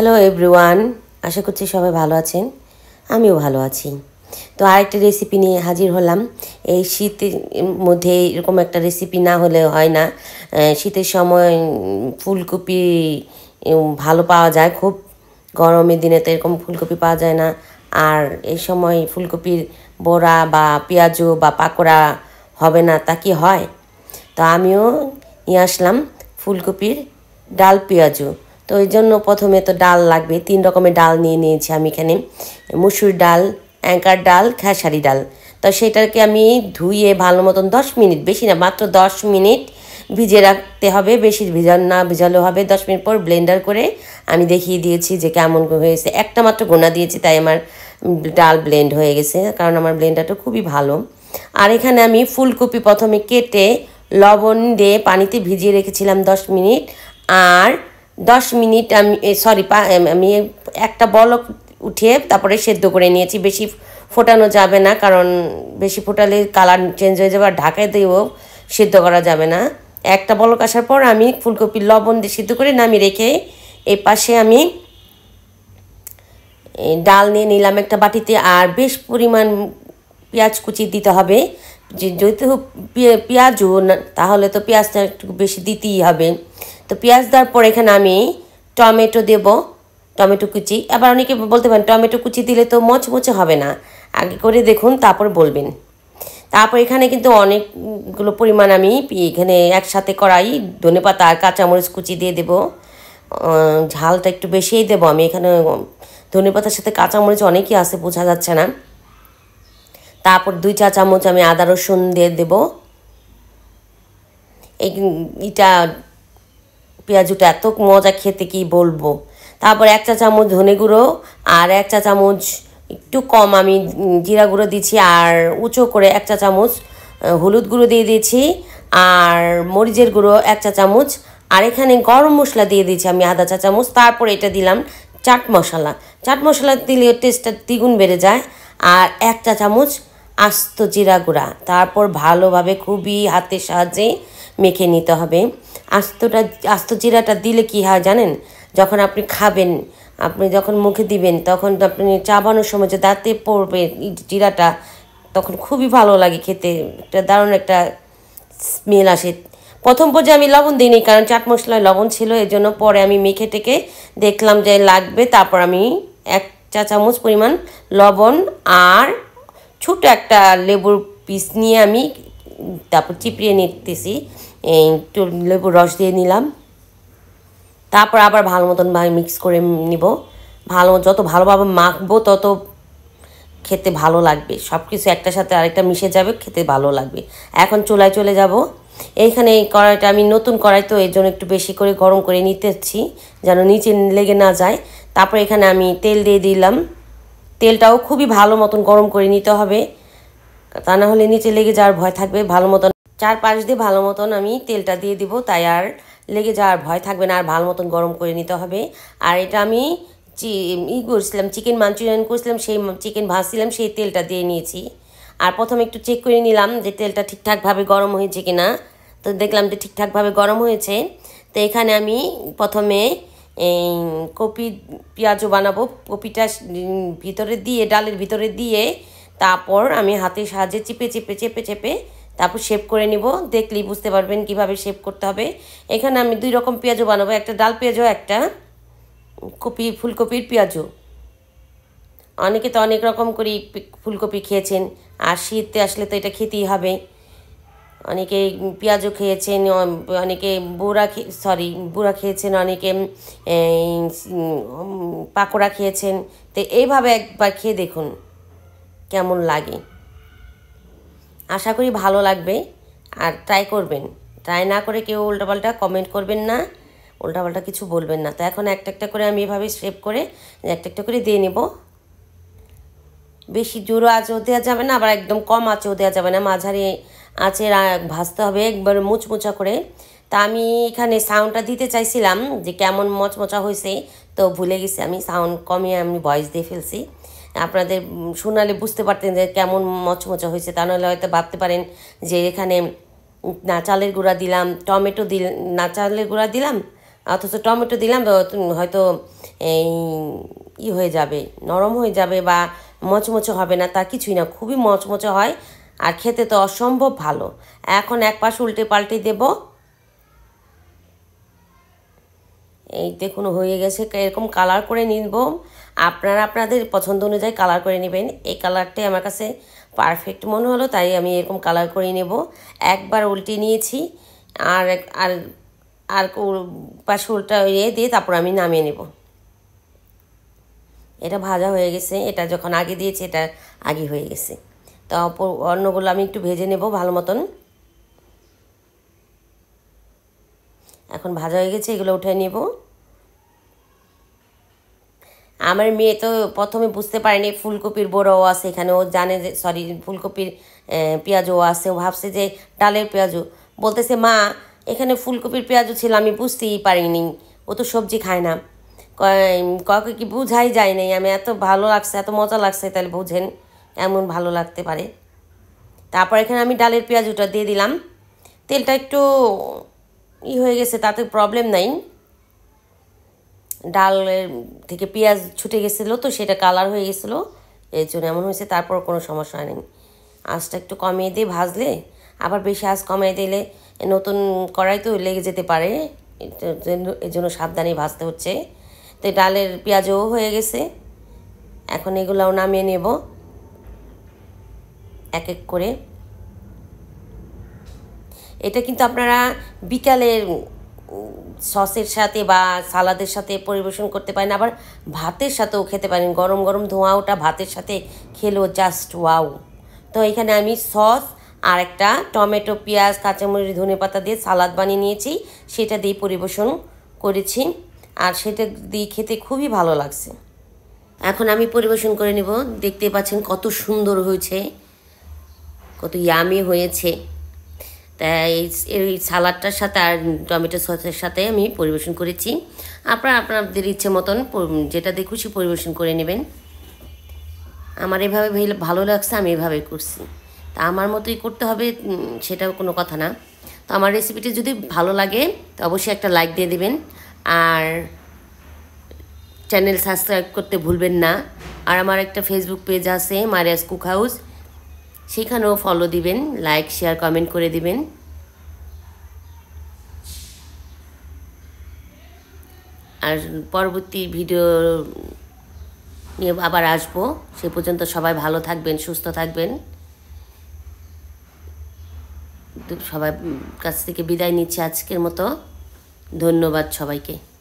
hello everyone আশা করছি সবাই ভালো আছেন আমিও ভালো আছি তো আরেকটা রেসিপি নিয়ে হাজির হলাম এই শীতের মধ্যে এরকম একটা রেসিপি না হলে হয় না শীতের সময় ফুলকপি ভালো পাওয়া যায় খুব গরমের দিনে তো এরকম ফুলকপি পাওয়া যায় না আর এই সময় ফুলকপির বড়া বা পেঁয়াজু বা পাকোড়া হবে না তা কি হয় তো আমিও নিয়ে আসলাম ফুলকপির ডাল পেঁয়াজু তো ওই জন্য প্রথমে তো ডাল লাগবে তিন রকমের ডাল নিয়ে নিয়েছি আমি এখানে মুসুর ডাল অ্যাঙ্কার ডাল খেসারি ডাল তো সেটাকে আমি ধুয়ে ভালো মতন দশ মিনিট বেশি না মাত্র দশ মিনিট ভিজে রাখতে হবে বেশি ভিজান না ভিজালো হবে দশ মিনিট পর ব্লেন্ডার করে আমি দেখিয়ে দিয়েছি যে কেমন হয়েছে একটা মাত্র গোনা দিয়েছি তাই আমার ডাল ব্লেন্ড হয়ে গেছে কারণ আমার ব্লেন্ডারটা খুবই ভালো আর এখানে আমি ফুলকপি প্রথমে কেটে লবণ দিয়ে পানিতে ভিজিয়ে রেখেছিলাম দশ মিনিট আর দশ মিনিট আমি সরি আমি একটা বলক উঠিয়ে তারপরে সেদ্ধ করে নিয়েছি বেশি ফোটানো যাবে না কারণ বেশি ফোটালে কালার চেঞ্জ হয়ে যাবে আর ঢাকায় দিয়েও সিদ্ধ করা যাবে না একটা বলক আসার পর আমি ফুলকপির লবণ দিয়ে সিদ্ধ করে নামিয়ে রেখে এই পাশে আমি ডাল নিয়ে নিলাম একটা বাটিতে আর বেশ পরিমাণ পেঁয়াজ কুচি দিতে হবে যেহেতু পেঁয়াজও তাহলে তো পেঁয়াজটা একটু বেশি দিতেই হবে তো পেঁয়াজ দেওয়ার পর এখানে আমি টমেটো দেব টমেটো কুচি আবার অনেকে বলতে পারেন টমেটো কুচি দিলে তো মচমচে হবে না আগে করে দেখুন তারপর বলবেন তারপর এখানে কিন্তু অনেকগুলো পরিমাণ আমি এখানে একসাথে করাই ধনে পাতা আর কাঁচামরিচ কুচি দিয়ে দেব ঝালটা একটু বেশিই দেবো আমি এখানে ধনে পাতার সাথে কাঁচামরিচ অনেকই আছে বোঝা যাচ্ছে না তারপর দুই চা চামচ আমি আদা রসুন দিয়ে দেবো এটা পেঁয়াজুটা এত মজা খেতে কি বলবো তারপর এক চা চামচ ধনে গুঁড়ো আর এক চা চামচ একটু কম আমি জিরা গুঁড়ো দিচ্ছি আর উঁচু করে এক চা চামচ হলুদ গুঁড়ো দিয়ে দিয়েছি আর মরিচের গুঁড়ো এক চা চামচ আর এখানে গরম মশলা দিয়ে দিয়েছি আমি আধা চা চামচ তারপর এটা দিলাম চাট মশলা চাট মশলা দিলে টেস্টটা দ্বিগুণ বেড়ে যায় আর এক চা চামচ আস্ত জিরা গুঁড়া তারপর ভালোভাবে খুবই হাতের সাহায্যে মেখে নিতে হবে আস্তটা আস্ত জিরাটা দিলে কি হয় জানেন যখন আপনি খাবেন আপনি যখন মুখে দিবেন তখন আপনি চাবানোর সময় যে দাঁতে পড়বে জিরাটা তখন খুবই ভালো লাগে খেতে একটা দারুণ একটা স্মেল আসে প্রথম পর্যায়ে আমি লবণ দিইনি কারণ চাট মশলায় লবণ ছিল এর জন্য পরে আমি মেখে টেকে দেখলাম যে লাগবে তারপর আমি এক চা চামচ পরিমাণ লবণ আর ছোট একটা লেবুর পিস নিয়ে আমি তারপর চিপড়িয়ে নিতেছি একটু লেবুর রস দিয়ে নিলাম তারপর আবার ভালো মতন ভাই মিক্স করে নিব ভালো যত ভালোভাবে মাখবো তত খেতে ভালো লাগবে সব কিছু একটা সাথে আরেকটা মিশে যাবে খেতে ভালো লাগবে এখন চুলায় চলে যাব এইখানে এই কড়াইটা আমি নতুন কড়াই তো এর জন্য একটু বেশি করে গরম করে নিতেছি যেন নিচে লেগে না যায় তারপর এখানে আমি তেল দিয়ে দিলাম তেলটাও খুবই ভালো মতন গরম করে নিতে হবে তা না হলে নিচে লেগে যাওয়ার ভয় থাকবে ভালো মতন চারপাশ দিয়ে ভালো মতন আমি তেলটা দিয়ে দিব তাই আর লেগে যাওয়ার ভয় থাকবে না আর ভালো মতন গরম করে নিতে হবে আর এটা আমি চি ই করছিলাম চিকেন মাঞ্চুরিয়ান করছিলাম সেই চিকেন ভাজছিলাম সেই তেলটা দিয়ে নিয়েছি আর প্রথমে একটু চেক করে নিলাম যে তেলটা ঠিকঠাকভাবে গরম হয়েছে কি না তো দেখলাম যে ঠিকঠাকভাবে গরম হয়েছে তো এখানে আমি প্রথমে এই কপি পেঁয়াজও বানাবো কপিটা ভিতরে দিয়ে ডালের ভিতরে দিয়ে তারপর আমি হাতের সাহায্যে চেপে চেপে চেপে চেপে তারপর শেপ করে নিব দেখলেই বুঝতে পারবেন কিভাবে শেপ করতে হবে এখানে আমি দুই রকম পেঁয়াজও বানাবো একটা ডাল পেঁয়াজও একটা কপি ফুলকপির পেঁয়াজও অনেকে তো অনেক রকম করে ফুলকপি খেয়েছেন আর শীতে আসলে তো এটা খেতেই হবে অনেকে পেঁয়াজও খেয়েছেন অনেকে বুড়া সরি বুড়া খেয়েছেন অনেকে পাকোড়া খেয়েছেন তো এইভাবে একবার খেয়ে দেখুন কেমন লাগে আশা করি ভালো লাগবে আর ট্রাই করবেন ট্রাই না করে কেউ উল্টাপাল্টা কমেন্ট করবেন না উল্টাপাল্টা কিছু বলবেন না তো এখন একটা একটা করে আমি এভাবে শেপ করে একটা একটা করে দিয়ে নেব বেশি জোরও আঁচও দেওয়া যাবে না আবার একদম কম আঁচও দেওয়া যাবে না মাঝারি আঁচে ভাজতে হবে একবার মুচমুচা করে তা আমি এখানে সাউন্ডটা দিতে চাইছিলাম যে কেমন মচমচা হয়েছে তো ভুলে গেছি আমি সাউন্ড কমিয়ে আমি ভয়েস দিয়ে ফেলছি আপনাদের শোনালে বুঝতে পারতেন যে কেমন মচমচা হয়েছে তা নাহলে হয়তো ভাবতে পারেন যে এখানে না চালের গুঁড়া দিলাম টমেটো দিল না চালের গুঁড়া দিলাম অথচ টমেটো দিলাম হয়তো এই ই হয়ে যাবে নরম হয়ে যাবে বা মচমচে হবে না তা কিছুই না খুবই মচমচে হয় আর খেতে তো অসম্ভব ভালো এখন এক পাশ উল্টে পাল্টে দেব এই দেখুন হয়ে গেছে এরকম কালার করে নিব আপনারা আপনাদের পছন্দ অনুযায়ী কালার করে নেবেন এই কালারটাই আমার কাছে পারফেক্ট মনে হলো তাই আমি এরকম কালার করে নেব একবার উল্টে নিয়েছি আর আর আর পাশে উল্টা ইয়ে দিয়ে তারপর আমি নামিয়ে নেব এটা ভাজা হয়ে গেছে এটা যখন আগে দিয়েছি এটা আগে হয়ে গেছে তা অন্যগুলো আমি একটু ভেজে নেব ভালো মতন এখন ভাজা হয়ে গেছে এগুলো উঠে নেবো আমার মেয়ে তো প্রথমে বুঝতে পারেনি ফুলকপির বড়াও আছে এখানে ও জানে যে সরি ফুলকপির পেঁয়াজও আছে ও ভাবছে যে ডালের পেঁয়াজও বলতেছে মা এখানে ফুলকপির পেঁয়াজও ছিল আমি বুঝতেই পারিনি ও তো সবজি খায় না কাউকে কি বুঝাই যায় নাই আমি এত ভালো লাগছে এত মজা লাগছে তাহলে বোঝেন এমন ভালো লাগতে পারে তারপর এখানে আমি ডালের পেঁয়াজ ওটা দিয়ে দিলাম তেলটা একটু ই হয়ে গেছে তাতে প্রবলেম নাই ডালের থেকে পেঁয়াজ ছুটে গেছিলো তো সেটা কালার হয়ে গেছিলো এই জন্য এমন হয়েছে তারপর কোনো সমস্যা নেই আঁচটা একটু কমিয়ে দিয়ে ভাজলে আবার বেশি আঁচ কমিয়ে দিলে নতুন কড়াই তো লেগে যেতে পারে এর জন্য সাবধানে ভাজতে হচ্ছে তো ডালের পেঁয়াজও হয়ে গেছে এখন এগুলাও নামিয়ে নেব এক এক করে এটা কিন্তু আপনারা বিকালের সসের সাথে বা সালাদের সাথে পরিবেশন করতে পারেন আবার ভাতের সাথেও খেতে পারেন গরম গরম ধোঁয়া ওটা ভাতের সাথে খেলেও জাস্ট ওয়াও তো এখানে আমি সস আর একটা টমেটো পেঁয়াজ কাঁচামরিচ ধনে পাতা দিয়ে সালাদ বানিয়ে নিয়েছি সেটা দিয়ে পরিবেশন করেছি আর সেটা দিয়ে খেতে খুবই ভালো লাগছে এখন আমি পরিবেশন করে নেব দেখতে পাচ্ছেন কত সুন্দর হয়েছে কত ইয়ামি হয়েছে তাই এই এই সালাডটার সাথে আর টমেটো সসের সাথে আমি পরিবেশন করেছি আপনার আপনাদের ইচ্ছে মতন যেটা দিয়ে খুশি পরিবেশন করে নেবেন আমার এভাবে ভালো লাগছে আমি এভাবে করছি তা আমার মতোই করতে হবে সেটা কোনো কথা না তো আমার রেসিপিটি যদি ভালো লাগে তো অবশ্যই একটা লাইক দিয়ে দেবেন আর চ্যানেল সাবস্ক্রাইব করতে ভুলবেন না আর আমার একটা ফেসবুক পেজ আছে মারিয়াস কুক হাউস সেখানেও ফলো দিবেন লাইক শেয়ার কমেন্ট করে দিবেন আর পরবর্তী ভিডিও নিয়ে আবার আসবো সে পর্যন্ত সবাই ভালো থাকবেন সুস্থ থাকবেন সবার কাছ থেকে বিদায় নিচ্ছে আজকের মতো ধন্যবাদ সবাইকে